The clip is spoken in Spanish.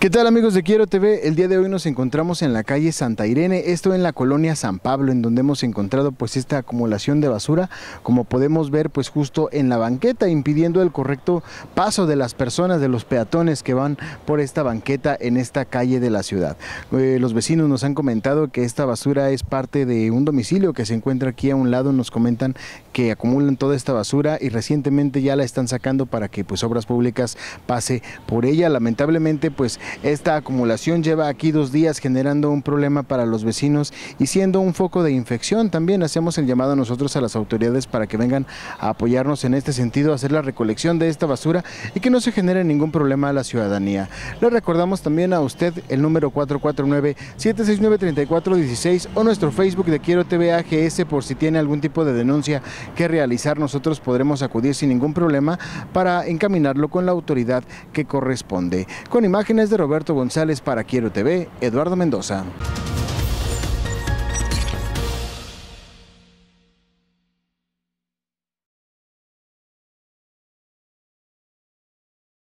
¿Qué tal amigos de Quiero TV? El día de hoy nos encontramos en la calle Santa Irene, esto en la colonia San Pablo, en donde hemos encontrado pues esta acumulación de basura, como podemos ver pues justo en la banqueta, impidiendo el correcto paso de las personas, de los peatones que van por esta banqueta en esta calle de la ciudad. Eh, los vecinos nos han comentado que esta basura es parte de un domicilio que se encuentra aquí a un lado, nos comentan que acumulan toda esta basura y recientemente ya la están sacando para que pues Obras Públicas pase por ella. Lamentablemente pues esta acumulación lleva aquí dos días generando un problema para los vecinos y siendo un foco de infección también. Hacemos el llamado a nosotros a las autoridades para que vengan a apoyarnos en este sentido, a hacer la recolección de esta basura y que no se genere ningún problema a la ciudadanía. Le recordamos también a usted el número 449-769-3416 o nuestro Facebook de Quiero TV AGS por si tiene algún tipo de denuncia que realizar, nosotros podremos acudir sin ningún problema para encaminarlo con la autoridad que corresponde. Con imágenes de Roberto González para Quiero TV, Eduardo Mendoza.